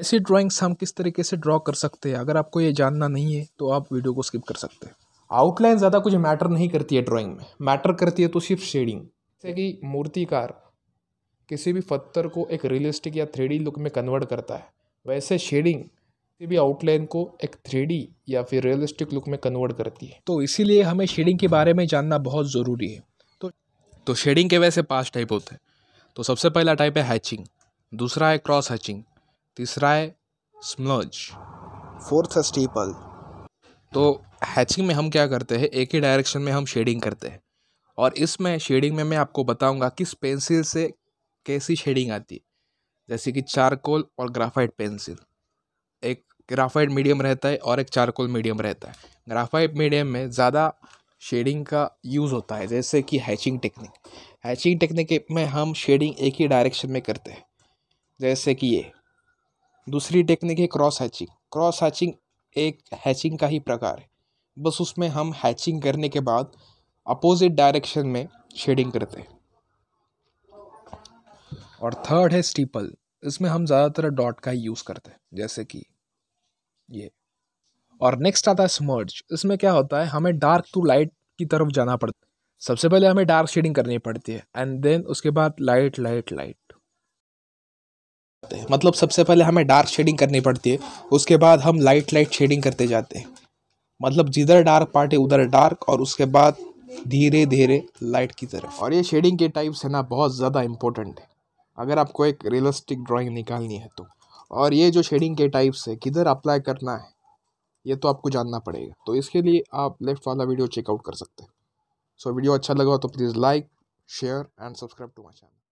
ऐसी ड्राइंग्स हम किस तरीके से ड्रॉ कर सकते हैं अगर आपको ये जानना नहीं है तो आप वीडियो को स्किप कर सकते हैं आउटलाइन ज़्यादा कुछ मैटर नहीं करती है ड्राइंग में मैटर करती है तो सिर्फ शेडिंग जैसे कि मूर्तिकार किसी भी पत्थर को एक रियलिस्टिक या थ्री लुक में कन्वर्ट करता है वैसे शेडिंग किसी भी आउटलाइन को एक थ्री या फिर रियलिस्टिक लुक में कन्वर्ट करती है तो इसीलिए हमें शेडिंग के बारे में जानना बहुत ज़रूरी है तो तो शेडिंग के वैसे पाँच टाइप होते हैं तो सबसे पहला टाइप है हैचिंग दूसरा है क्रॉस हैचिंग तीसरा है स्मलज फोर्थ है स्टीपल तो हैचिंग में हम क्या करते हैं एक ही डायरेक्शन में हम शेडिंग करते हैं और इसमें शेडिंग में मैं आपको बताऊंगा किस पेंसिल से कैसी शेडिंग आती है जैसे कि चारकोल और ग्राफाइट पेंसिल एक ग्राफाइट मीडियम रहता है और एक चारकोल मीडियम रहता है ग्राफाइट मीडियम में ज़्यादा शेडिंग का यूज़ होता है जैसे कि हैचिंग टेक्निक हैचिंग टेक्निक में हम शेडिंग एक ही डायरेक्शन में करते हैं जैसे कि ये दूसरी टेक्निक है क्रॉस हैचिंग क्रॉस हैचिंग एक हैचिंग का ही प्रकार है बस उसमें हम हैचिंग करने के बाद अपोजिट डायरेक्शन में शेडिंग करते हैं और थर्ड है स्टीपल इसमें हम ज़्यादातर डॉट का ही यूज़ करते हैं जैसे कि ये और नेक्स्ट आता है स्मर्ज इसमें क्या होता है हमें डार्क टू लाइट की तरफ जाना पड़ता है सबसे पहले हमें डार्क शेडिंग करनी पड़ती है एंड देन उसके बाद लाइट लाइट लाइट जाते हैं मतलब सबसे पहले हमें डार्क शेडिंग करनी पड़ती है उसके बाद हम लाइट लाइट शेडिंग करते जाते हैं मतलब जिधर डार्क पार्ट है उधर डार्क और उसके बाद धीरे धीरे लाइट की तरफ और ये शेडिंग के टाइप्स है ना बहुत ज़्यादा इम्पोर्टेंट है अगर आपको एक रियलिस्टिक ड्राइंग निकालनी है तो और ये जो शेडिंग के टाइप्स है किधर अप्लाई करना है ये तो आपको जानना पड़ेगा तो इसके लिए आप लेफ्ट वाला वीडियो चेकआउट कर सकते हैं सो so, वीडियो अच्छा लगा तो please like share and subscribe to my channel